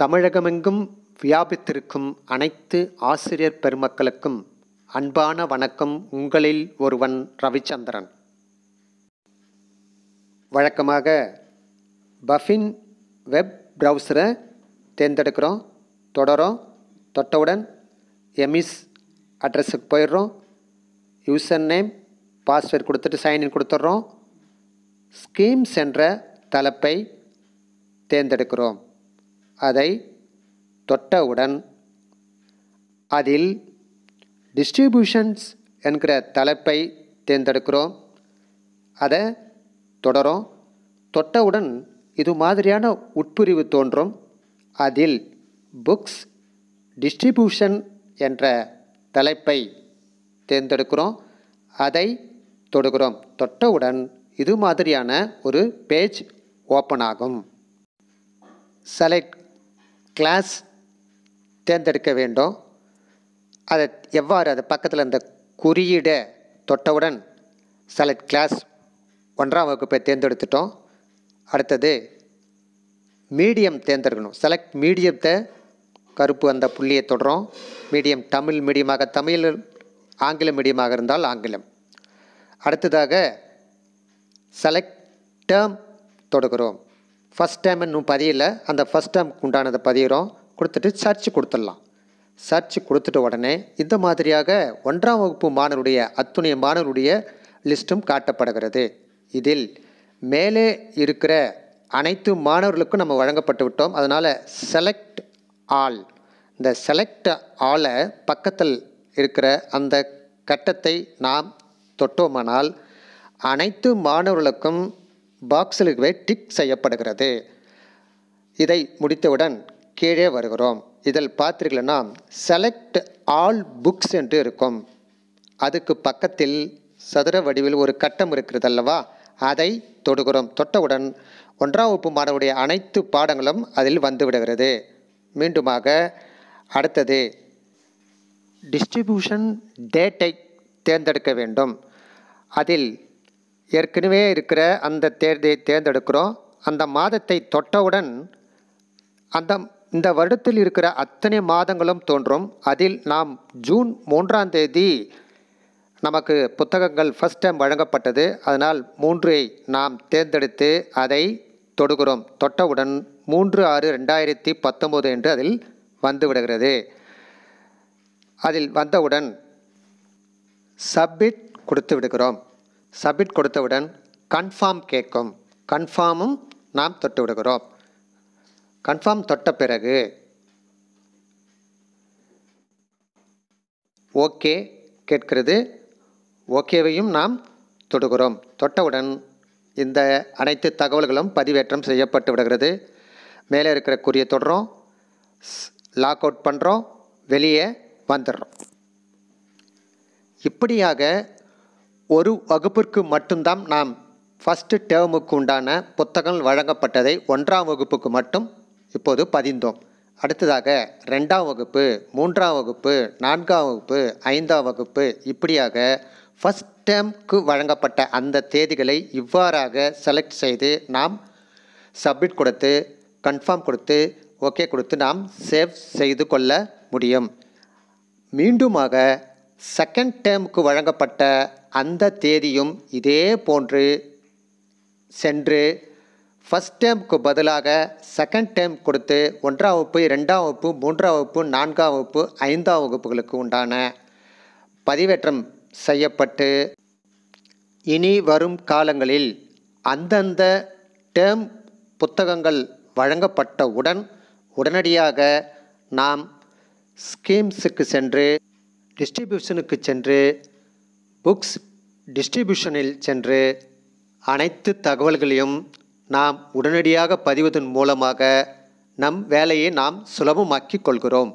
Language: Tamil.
தமிழகமெங்கும் வியாபித்திருக்கும் அனைத்து ஆசிரியர் பெருமக்களுக்கும் அன்பான வணக்கம் உங்களில் ஒருவன் ரவிச்சந்திரன் வழக்கமாக பஃபின் வெப் ப்ரௌசரை தேர்ந்தெடுக்கிறோம் தொடரும் தொட்டவுடன் எமிஸ் அட்ரஸுக்கு போயிடுறோம் யூசர் நேம் பாஸ்வேர்ட் கொடுத்துட்டு சைன்இன் கொடுத்துட்றோம் ஸ்கீம்ஸ் என்ற தலைப்பை தேர்ந்தெடுக்கிறோம் அதை தொட்டவுடன் அதில் டிஸ்ட்ரிபியூஷன்ஸ் என்கிற தலைப்பை தேர்ந்தெடுக்கிறோம் அதை தொடரும் தொட்டவுடன் இது மாதிரியான உட்பிரிவு தோன்றும் அதில் புக்ஸ் டிஸ்ட்ரிபியூஷன் என்ற தலைப்பை தேர்ந்தெடுக்கிறோம் அதை தொடுகிறோம் தொட்டவுடன் இது மாதிரியான ஒரு பேஜ் ஓப்பன் ஆகும் செலக்ட் கிளாஸ் தேர்ந்தெடுக்க வேண்டும் அதை எவ்வாறு அது பக்கத்தில் அந்த குறியீடை தொட்டவுடன் செலக்ட் கிளாஸ் ஒன்றாம் வகுப்பை தேர்ந்தெடுத்துட்டோம் அடுத்தது மீடியம் தேர்ந்தெடுக்கணும் செலக்ட் மீடியத்தை கருப்பு அந்த புள்ளியை தொடரும் மீடியம் தமிழ் மீடியமாக தமிழ் ஆங்கில மீடியமாக இருந்தால் ஆங்கிலம் அடுத்ததாக செலக்ட் டேர்ம் தொடுகிறோம் ஃபஸ்ட் டேம் இன்னும் பதியலை அந்த ஃபஸ்ட் டேம்க்கு உண்டானதை பதிகிறோம் கொடுத்துட்டு சர்ச் கொடுத்துடலாம் சர்ச் கொடுத்துட்ட உடனே இந்த மாதிரியாக ஒன்றாம் வகுப்பு மாணவருடைய அத்துணைய மாணவருடைய லிஸ்ட்டும் காட்டப்படுகிறது இதில் மேலே இருக்கிற அனைத்து மாணவர்களுக்கும் நம்ம வழங்கப்பட்டு விட்டோம் அதனால் செலக்ட் ஆல் இந்த செலக்ட் ஆலை பக்கத்தில் இருக்கிற அந்த கட்டத்தை நாம் தொட்டோமானால் அனைத்து மாணவர்களுக்கும் பாக்ஸிலுக்குவே டிக் செய்யப்படுகிறது இதை முடித்தவுடன் கீழே வருகிறோம் இதில் பார்த்தீர்களன்னா செலக்ட் ஆல் புக்ஸ் என்று இருக்கும் அதுக்கு பக்கத்தில் சதுர வடிவில் ஒரு கட்டம் இருக்கிறது அல்லவா அதை தொடுகிறோம் தொட்டவுடன் ஒன்றாம் வகுப்பு மாணவருடைய அனைத்து பாடங்களும் அதில் வந்துவிடுகிறது மீண்டுமாக அடுத்தது டிஸ்ட்ரிபியூஷன் டேட்டை தேர்ந்தெடுக்க வேண்டும் அதில் ஏற்கனவே இருக்கிற அந்த தேர்தலை தேர்ந்தெடுக்கிறோம் அந்த மாதத்தை தொட்டவுடன் அந்த இந்த வருடத்தில் இருக்கிற அத்தனை மாதங்களும் தோன்றும் அதில் நாம் ஜூன் மூன்றாம் தேதி நமக்கு புத்தகங்கள் ஃபஸ்ட் டைம் வழங்கப்பட்டது அதனால் மூன்றை நாம் தேர்ந்தெடுத்து அதை தொடுகிறோம் தொட்டவுடன் மூன்று ஆறு ரெண்டாயிரத்தி பத்தொம்போது என்று அதில் வந்துவிடுகிறது அதில் வந்தவுடன் சப்மிட் கொடுத்து விடுகிறோம் சப்மிட் கொடுத்தவுடன் கன்ஃபார்ம் கேட்கும் கன்ஃபார்மும் நாம் தொட்டு விடுகிறோம் கன்ஃபார்ம் தொட்ட பிறகு ஓகே கேட்கிறது ஓகேவையும் நாம் தொடுகிறோம் தொட்டவுடன் இந்த அனைத்து தகவல்களும் பதிவேற்றம் செய்யப்பட்டு விடுகிறது மேலே இருக்கிற குறியை தொடுறோம் லாக் அவுட் பண்ணுறோம் வெளியே வந்துடுறோம் இப்படியாக ஒரு வகுப்பிற்கு மட்டும்தான் நாம் ஃபஸ்ட்டு டேர்முக்கு உண்டான புத்தகங்கள் வழங்கப்பட்டதை ஒன்றாம் வகுப்புக்கு மட்டும் இப்போது பதிந்தோம் அடுத்ததாக ரெண்டாம் வகுப்பு மூன்றாம் வகுப்பு நான்காம் வகுப்பு ஐந்தாம் வகுப்பு இப்படியாக ஃபஸ்ட் டேர்ம்க்கு வழங்கப்பட்ட அந்த தேதிகளை இவ்வாறாக செலக்ட் செய்து நாம் சப்மிட் கொடுத்து கன்ஃபார்ம் கொடுத்து ஓகே கொடுத்து நாம் சேவ் செய்து கொள்ள முடியும் மீண்டுமாக செகண்ட் டேர்முக்கு வழங்கப்பட்ட அந்த தேதியும் இதே போன்று சென்று ஃபஸ்ட் டேர்முக்கு பதிலாக செகண்ட் டேர்ம் கொடுத்து ஒன்றாம் வகுப்பு ரெண்டாம் வகுப்பு மூன்றாம் வகுப்பு நான்காம் வகுப்பு ஐந்தாம் வகுப்புகளுக்கு உண்டான பதிவேற்றம் செய்யப்பட்டு இனி வரும் காலங்களில் அந்தந்த டேர்ம் புத்தகங்கள் வழங்கப்பட்டவுடன் உடனடியாக நாம் ஸ்கீம்ஸுக்கு சென்று டிஸ்ட்ரிபியூஷனுக்கு சென்று புக்ஸ் டிஸ்ட்ரிபியூஷனில் சென்று அனைத்து தகவல்களையும் நாம் உடனடியாக பதிவதன் மூலமாக நம் வேலையை நாம் சுலபமாக்கிக் கொள்கிறோம்